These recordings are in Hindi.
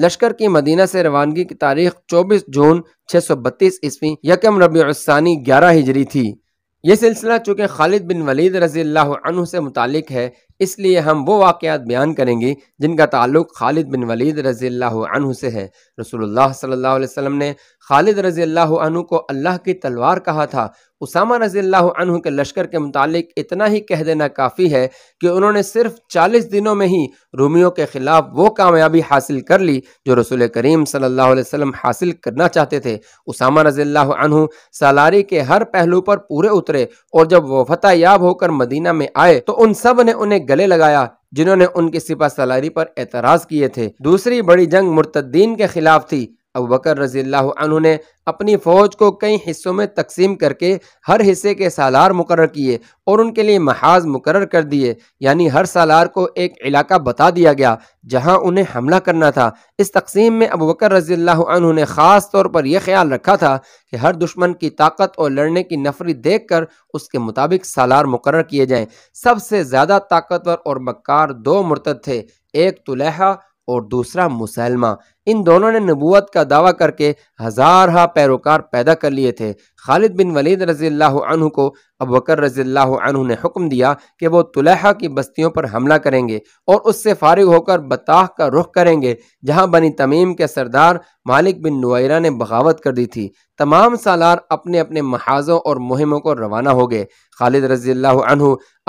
लश्कर की मदीना से रवानगी की तारीख 24 जून 632 सौ बत्तीस ईस्वी यकम रबीसानी ग्यारह हिजरी थी ये सिलसिला चूँकि खालिद बिन वलीद रजी अल्लाह से मुतालिक है इसलिए हम वो वाक़ात बयान करेंगे जिनका ताल्लुक़ खालिद बिन वलीद रजी अल्लाह से है रसूलुल्लाह सल्लल्लाहु अलैहि वसल्लम ने खालिद रजी अल्लाह को अल्लाह की तलवार कहा था उसामा रजी अनहु के लश्कर के मुतालिक इतना ही कह देना काफ़ी है कि उन्होंने सिर्फ चालीस दिनों में ही रूमियों के ख़िलाफ़ वो कामयाबी हासिल कर ली जो रसुल करीम सल्लल्लाहु अलैहि हासिल करना चाहते थे उसामा रजी अनहु सालारी के हर पहलू पर पूरे उतरे और जब वो फतेहयाब होकर मदीना में आए तो उन सब ने उन्हें गले लगाया जिन्होंने उनकी सिपा सलारी पर एतराज़ किए थे दूसरी बड़ी जंग मुर्तद्दीन के खिलाफ थी अबकर रजील् ने अपनी फ़ौज को कई हिस्सों में तकसीम करके हर हिस्से के सालार मुकर किए और उनके लिए महाज मुकर कर दिए यानी हर सालार को एक इलाका बता दिया गया जहां उन्हें हमला करना था इस तकसीम में अब बकर रजील्ला ने ख़ास तौर पर यह ख्याल रखा था कि हर दुश्मन की ताकत और लड़ने की नफरी देख कर उसके मुताबिक सालार मुकर किए जाएँ सबसे ज़्यादा ताकतवर और मक्कार दो मुर्तद थे एक तुलहा और दूसरा मुसलमा इन दोनों ने नबूत का दावा करके हजार हा पैरोकार पैदा कर लिए थे खालिद बिन वलीद रजी को अब वकर रजी ने हुक्म दिया कि वो तुलहा की बस्तियों पर हमला करेंगे और उससे फारिग होकर बताह का रुख करेंगे जहां बनी तमीम के सरदार मालिक बिन नुआरा ने बगावत कर दी थी तमाम सालार अपने अपने महाजों और मुहिमों को रवाना हो गए खालिद रजी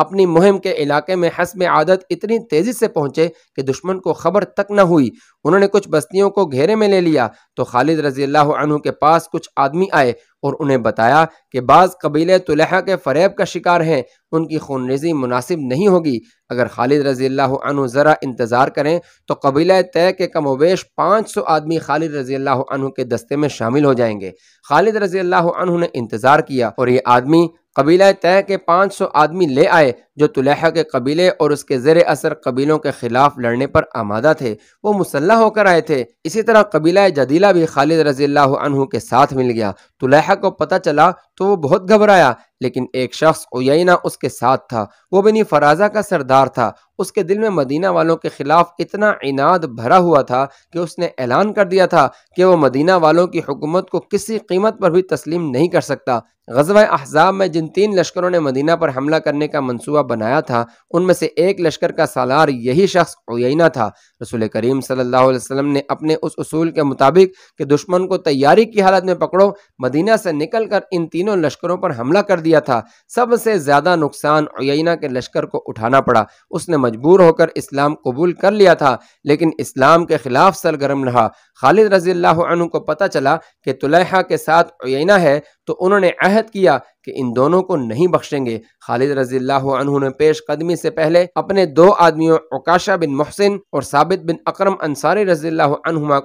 अपनी मुहिम के इलाके में हसब आदत इतनी तेज़ी से पहुंचे कि दुश्मन को खबर तक न हुई उन्होंने कुछ बस्तियों को घेरे में ले लिया तो खालिद रजी अल्लाह के पास कुछ आदमी आए और उन्हें बताया कि बाज़ कबीले तुलहा के फरेब का शिकार हैं उनकी खून रेजी मुनासिब नहीं होगी अगर खालिद रजी अल्लाह ज़रा इंतज़ार करें तो कबीला तय के कमोवेश पांच सौ आदमी खालिद रजी अल्लाह के दस्ते में शामिल हो जाएंगे खालिद रजी अल्लाह ने इंतज़ार किया और ये आदमी कबीला तय के 500 आदमी ले आए जो तुलहा के कबीले और उसके ज़र असर कबीलों के खिलाफ लड़ने पर आमादा थे वो मुसल्ह होकर आए थे इसी तरह कबीला जदीला भी खालिद रजील्ला के साथ मिल गया तुलहा को पता चला तो वो बहुत घबराया लेकिन एक शख्स उयना उसके साथ था वो बनी फराजा का सरदार था उसके दिल में मदीना वालों के ख़िलाफ़ इतना इनाद भरा हुआ था कि उसने ऐलान कर दिया था कि वो मदीना वालों की हुकूमत को किसी कीमत पर भी तस्लीम नहीं कर सकता गजवा अहजाब में जिन तीन लश्करों ने मदीना पर हमला करने का मंसूबा बनाया था उनमें से एक लश्कर का सालार यही शख्स उयना था रसूल करीम सल्लाम ने अपने उस असूल के मुताबिक कि दुश्मन को तैयारी की हालत में पकड़ो मदीना से निकल कर इन तीनों लश्करों पर हमला कर दिया दिया था सबसे ज़्यादा नुकसान उयना के लश्कर को उठाना पड़ा उसने मजबूर होकर इस्लाम कबूल कर लिया था लेकिन इस्लाम के ख़िलाफ़ सरगर्म रहा खालिद रजील्ला को पता चला कि तुलहा के साथ उयना है तो उन्होंने अहद किया कि इन दोनों को नहीं बख्शेंगे खालिद रजील ने पेश कदमी से पहले अपने दो आदमियों उकाशा बिन मोहसिन और साबित बिन अक्रम अंसारी रजील्ला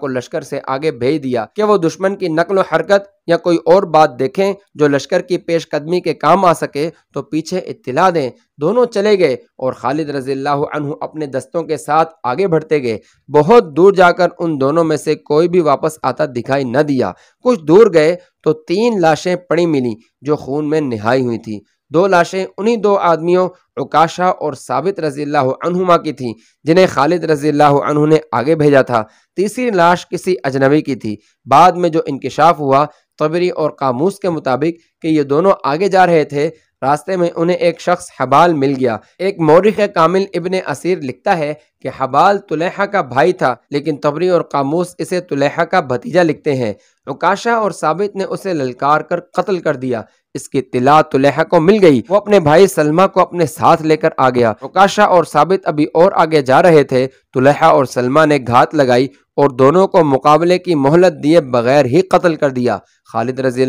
को लश्कर से आगे भेज दिया कि वो दुश्मन की नकल हरकत या कोई और बात देखें जो लश्कर की पेश कदमी के काम आ सके तो पीछे इतला दें दोनों चले गए और खालिद रजील्ला अपने दस्तों के साथ आगे बढ़ते गए बहुत दूर जाकर उन दोनों में से कोई भी वापस आता दिखाई न दिया कुछ दूर गए तो तीन लाशें पड़ी मिली जो खून में निहाई हुई थी दो लाशें उन्हीं दो आदमियों उकाशा और साबित रजी अनहुमा की थी जिन्हें खालिद रजी ने आगे भेजा था तीसरी लाश किसी अजनबी की थी बाद में जो इंकशाफ हुआ तबरी और कामूस के मुताबिक कि ये दोनों आगे जा रहे थे रास्ते में उन्हें एक शख्स हबाल मिल गया एक मौरख कामिल इबन असीर लिखता है कि हबाल तुलेहा का भाई था लेकिन तबरी और कामूस इसे तुलेहा का भतीजा लिखते हैं उकाशा और साबित ने उसे ललकार कर कत्ल कर दिया इसकी तिला तुलेहा को मिल गई वो अपने भाई सलमा को अपने साथ लेकर आ गया उकाशा और साबित अभी और आगे जा रहे थे तुलहा और सलमा ने घात लगाई और दोनों को मुकाबले की मोहलत दिए बगैर ही कत्ल कर दिया खालिद रजी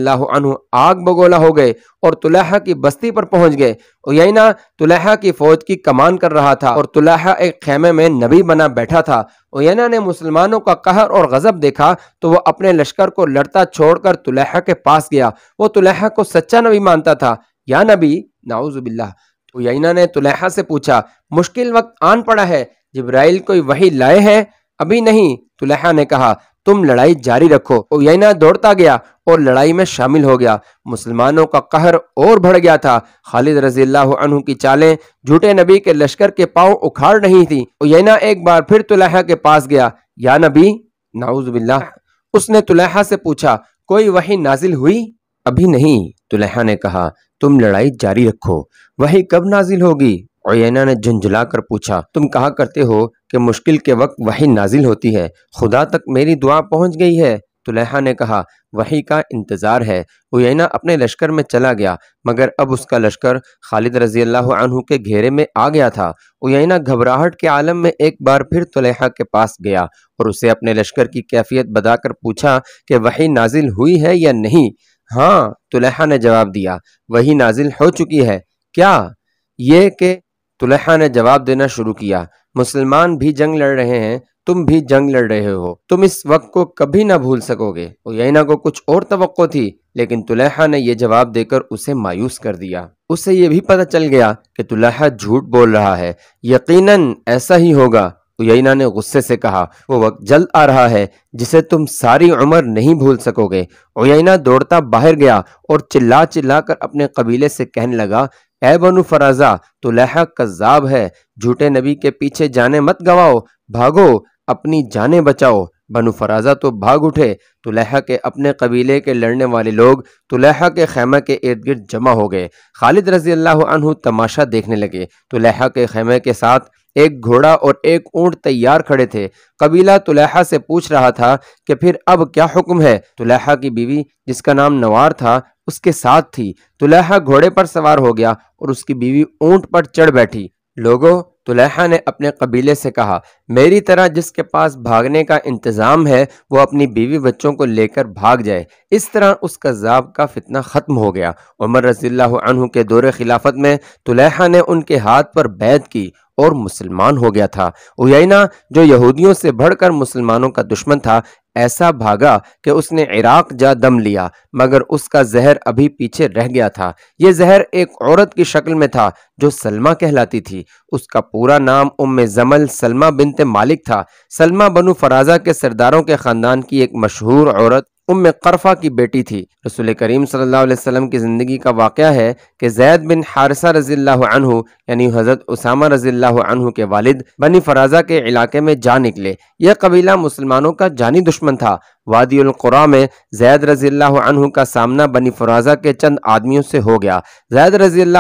आग बगोला हो गए और तुलहा की बस्ती पर पहुंच गए उयना तुलहा की फौज की कमान कर रहा था और तुलहा एक खेमे में नबी बना बैठा था उयना ने मुसलमानों का कहर और गजब देखा तो वह अपने लश्कर को लड़ता छोड़कर तुलहा के पास गया वो तुलहा को सच्चा नबी मानता था या नबी नाउजुबिल्ला उयना ने तुलहा से पूछा मुश्किल वक्त आन पड़ा है जिब्राइल कोई वही लाए हैं अभी नहीं तुलहा ने कहा तुम लड़ाई जारी रखो उयना दौड़ता गया और लड़ाई में शामिल हो गया मुसलमानों का कहर और बढ़ गया था खालिद रजी की चालें झूठे नबी के लश्कर के पाँव उखाड़ रही थी उयना एक बार फिर तुलहा के पास गया या नबी नाउजबिल्ला उसने तुलहा से पूछा कोई वही नाजिल हुई अभी नहीं तुलहा ने कहा तुम लड़ाई जारी रखो वही कब नाजिल होगी ओयना ने झुंझुला कर पूछा तुम कहा करते हो कि मुश्किल के वक्त वही नाजिल होती है खुदा तक मेरी दुआ पहुंच गई है तुलहा ने कहा वही का इंतज़ार है उयना अपने लश्कर में चला गया मगर अब उसका लश्कर खालिद रजी अल्लाह के घेरे में आ गया था उयना घबराहट के आलम में एक बार फिर तुलहा के पास गया और उसे अपने लश्कर की कैफियत बताकर पूछा कि वही नाजिल हुई है या नहीं हाँ तुलहा ने जवाब दिया वही नाजिल हो चुकी है क्या ये के तुलहा ने जवाब देना शुरू किया मुसलमान भी जंग लड़ रहे हैं तुम भी जंग लड़ रहे हो तुम इस वक्त को कभी ना भूल सकोगे उयना को कुछ और तो थी लेकिन तुलहा ने यह जवाब देकर उसे मायूस कर दिया उसे यह भी पता चल गया कि तुलहा झूठ बोल रहा है यकीनन ऐसा ही होगा उयना ने गुस्से से कहा वो वक्त जल्द आ रहा है जिसे तुम सारी उम्र नहीं भूल सकोगे उयना दौड़ता बाहर गया और चिल्ला चिल्ला कर अपने कबीले से कहने लगा ए बनु फराजा तो लहा कज्जाब है झूठे नबी के पीछे जाने मत गवाओ भागो अपनी जाने बचाओ बनु फराजा तो भाग उठे तो लहा के अपने कबीले के लड़ने वाले लोग लहा के खेमे के इर्द गिर्द जमा हो गए खालिद रजी अल्लाह अनहु तमाशा देखने लगे लहा के खेमे के साथ एक घोड़ा और एक ऊंट तैयार खड़े थे कबीला तुलहा से पूछ रहा था कि फिर अब क्या हुक्म है तुलहा की बीवी जिसका नाम नवार था उसके साथ थी तुलहा घोड़े पर सवार हो गया और उसकी बीवी ऊंट पर चढ़ बैठी लोगों तुलहा ने अपने कबीले से कहा मेरी तरह जिसके पास भागने का इंतज़ाम है वो अपनी बीवी बच्चों को लेकर भाग जाए इस तरह उसका जाब का फितना ख़त्म हो गया उमर रजील्ला के दौर खिलाफत में तुलहा ने उनके हाथ पर बैत की और मुसलमान हो गया था उयना जो यहूदियों से बढ़कर मुसलमानों का दुश्मन था ऐसा भागा कि उसने इराक जा दम लिया मगर उसका जहर अभी पीछे रह गया था यह जहर एक औरत की शक्ल में था जो सलमा कहलाती थी उसका पूरा नाम उम जमल सलमा बिनते मालिक था सलमा बनु फराजा के सरदारों के ख़ानदान की एक मशहूर औरत उम करफ़ा की बेटी थी रसूल करीम सल्लाम की ज़िंदगी का वाक़ है कि जैद बिन हारसा रजील्ला यानी हज़रत उसामा रजील्ला के वालिद बनी फराजा के इलाके में जा निकले यह कबीला मुसलमानों का जानी दुश्मन था वादीकुरा में जैद रजील का सामना बनी फराजा के चंद आदमियों से हो गया जैद रजील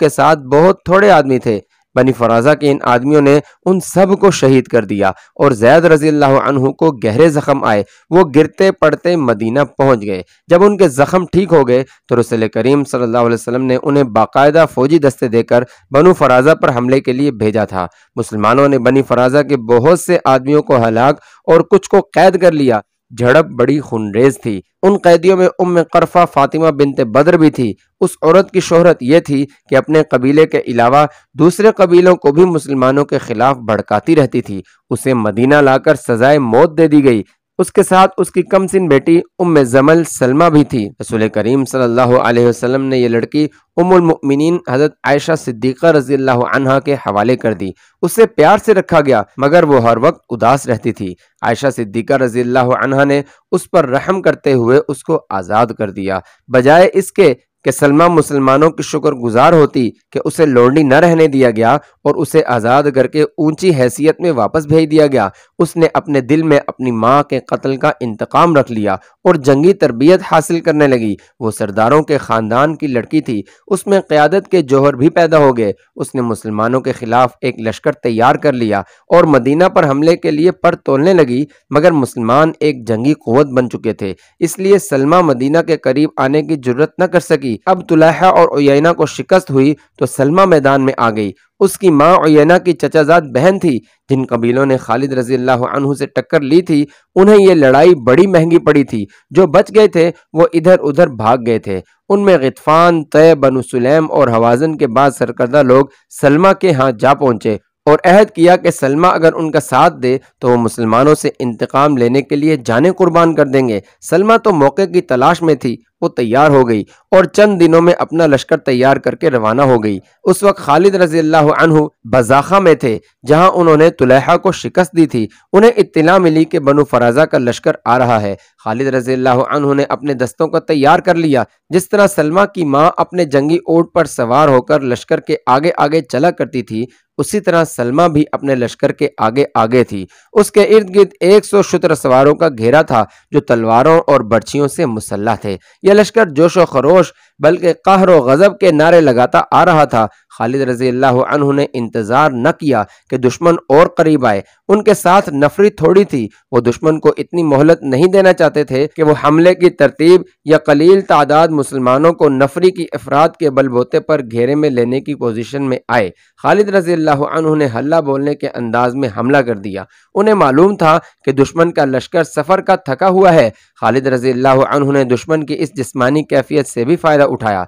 के साथ बहुत थोड़े आदमी थे बनी फराजा के इन आदमियों ने उन सब को शहीद कर दिया और जैद रजी अल्लाह को गहरे जख्म आए वो गिरते पड़ते मदीना पहुंच गए जब उनके जख्म ठीक हो गए तो रसल करीम सल्लल्लाहु अलैहि वसल्लम ने उन्हें बाकायदा फौजी दस्ते देकर बनु फराजा पर हमले के लिए भेजा था मुसलमानों ने बनी फराजा के बहुत से आदमियों को हलाक और कुछ को कैद कर लिया झड़प बड़ी खुनरेज थी उन कैदियों में उम करफा फातिमा बिनते बद्र भी थी उस औरत की शोहरत यह थी कि अपने कबीले के अलावा दूसरे कबीलों को भी मुसलमानों के खिलाफ भड़काती रहती थी उसे मदीना लाकर सजाए मौत दे दी गई उसके साथ उसकी कम सिन बेटी उम जमल सलमा भी थी रसूल करीम सल्लल्लाहु अलैहि वसल्लम ने यह लड़की उमुलमिन हजरत आयशा सिद्दीक़ा रजी अनहा के हवाले कर दी उसे प्यार से रखा गया मगर वो हर वक्त उदास रहती थी आयशा सिद्दीक़ा रजी अनहा ने उस पर रहम करते हुए उसको आज़ाद कर दिया बजाय इसके कि सलमा मुसलमानों की शुक्र गुजार होती कि उसे लोड़ी न रहने दिया गया और उसे आज़ाद करके ऊंची हैसियत में वापस भेज दिया गया उसने अपने दिल में अपनी माँ के कत्ल का इंतकाम रख लिया और जंगी तरबियत हासिल करने लगी वो सरदारों के ख़ानदान की लड़की थी उसमें क़्यादत के जौहर भी पैदा हो गए उसने मुसलमानों के ख़िलाफ़ एक लश्कर तैयार कर लिया और मदीना पर हमले के लिए पर तोलने लगी मगर मुसलमान एक जंगी क़वत बन चुके थे इसलिए सलमा मदीना के करीब आने की जरूरत न कर सकी थी अब तुलाहा और उयना को शिकस्त हुई तो सलमा मैदान में आ गई उसकी माँ उयना की चचाजाद बहन थी जिन कबीलों ने खालिद रजी अल्लाह से टक्कर ली थी उन्हें ये लड़ाई बड़ी महंगी पड़ी थी जो बच गए थे वो इधर उधर भाग गए थे उनमें गतफान तय बनु सुलैम और हवाजन के बाद सरकर्दा लोग सलमा के हाथ जा पहुंचे और अहद किया कि सलमा अगर उनका साथ दे तो वो मुसलमानों से इंतकाम लेने के लिए जाने कुर्बान कर देंगे सलमा तो मौके की तलाश में थी वो तैयार हो गई और चंद दिनों में अपना लश्कर तैयार करके रवाना हो गई उस वक्त खालिद रजी अल्लाह बजाखा में थे जहां उन्होंने तुलहा को शिकस्त दी थी उन्हें इत्तला मिली कि बनु फराजा का लश्कर आ रहा है खालिद रजी अल्लाह ने अपने दस्तों को तैयार कर लिया जिस तरह सलमा की माँ अपने जंगी ओट पर सवार होकर लश्कर के आगे आगे चला करती थी उसी तरह सलमा भी अपने लश्कर के आगे आगे थी उसके इर्द गिर्द एक सौ शुत्र सवारों का घेरा था जो तलवारों और बर्छियों से मुसल्ला थे यह लश्कर जोशो खरोश बल्कि कहर व गजब के नारे लगाता आ रहा था खालिद रजी अल्लाह ने इंतज़ार न किया कि दुश्मन और करीब आए उनके साथ नफरी थोड़ी थी वो दुश्मन को इतनी मोहलत नहीं देना चाहते थे कि वो हमले की तरतीब या कलील तादाद मुसलमानों को नफरी की अफराद के बलबोते पर घेरे में लेने की पोजिशन में आए खालिद रजी अल्लाह ने हल्ला बोलने के अंदाज में हमला कर दिया उन्हें मालूम था कि दुश्मन का लश्कर सफ़र का थका हुआ है खालिद रजी अल्लाह ने दुश्मन की इस जिसमानी कैफियत से भी फ़ायदा उठाया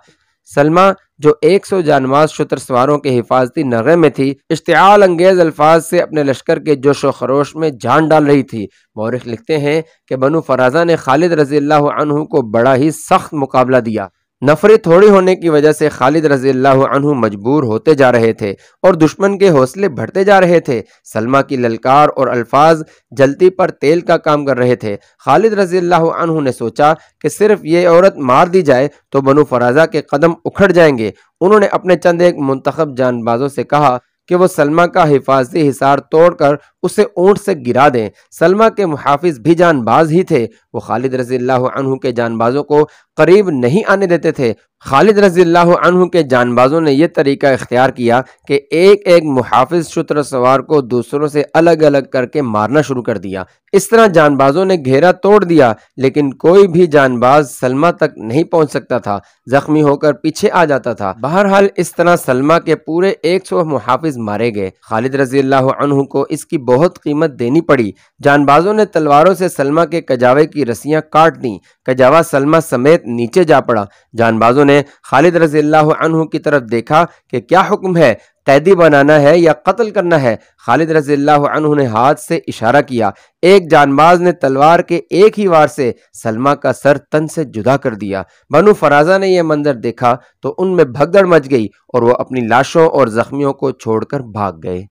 सलमा जो 100 जानवाज शुतर सवारों के हिफाजती नगे में थी इश्तियाल अंगेज अल्फाज से अपने लश्कर के जोश व खरोश में जान डाल रही थी मौरख लिखते हैं कि बनु फराजा ने खालिद रजील्ला को बड़ा ही सख्त मुकाबला दिया नफरी थोड़ी होने की वजह से खालिद रजी अनहु मजबूर होते जा रहे थे और दुश्मन के हौसले बढ़ते जा रहे थे सलमा की ललकार और अल्फाज जलती पर तेल का काम कर रहे थे खालिद रजी अनु ने सोचा कि सिर्फ ये औरत मार दी जाए तो बनु फराजा के कदम उखड़ जाएंगे उन्होंने अपने चंद एक मंतखब जानबाजों से कहा कि वो सलमा का हिफाजती हिसार तोड़कर उसे ऊँट से गिरा दें सलमा के मुहाफिज भी जानबाज ही थे वो खालिद रजी अल्लाह के जानबाजों को करीब नहीं आने देते थे खालिद रजी अल्लाह के जानबाजों ने यह तरीका इख्तियार किया कि एक एक मुहाफिज शुत्र सवार को दूसरों से अलग अलग करके मारना शुरू कर दिया इस तरह जानबाजों ने घेरा तोड़ दिया लेकिन कोई भी जानबाज सलमा तक नहीं पहुंच सकता था जख्मी होकर पीछे आ जाता था बहरहाल इस तरह सलमा के पूरे एक सौ मुहाफिज मारे गए खालिद रजी अल्लाह को इसकी बहुत कीमत देनी पड़ी जानबाजों ने तलवारों से सलमा के कजावे की रस्सियां काट दी कजावा सलमा समेत नीचे जा पड़ा जानबाजों ने खालिद रजी अनहु की तरफ देखा कि क्या हुक्म है कैदी बनाना है या कत्ल करना है खालिद रजी अनहु ने हाथ से इशारा किया एक जानबाज ने तलवार के एक ही वार से सलमा का सर तन से जुदा कर दिया बनु फराजा ने यह मंजर देखा तो उनमें भगदड़ मच गई और वो अपनी लाशों और जख्मियों को छोड़कर भाग गए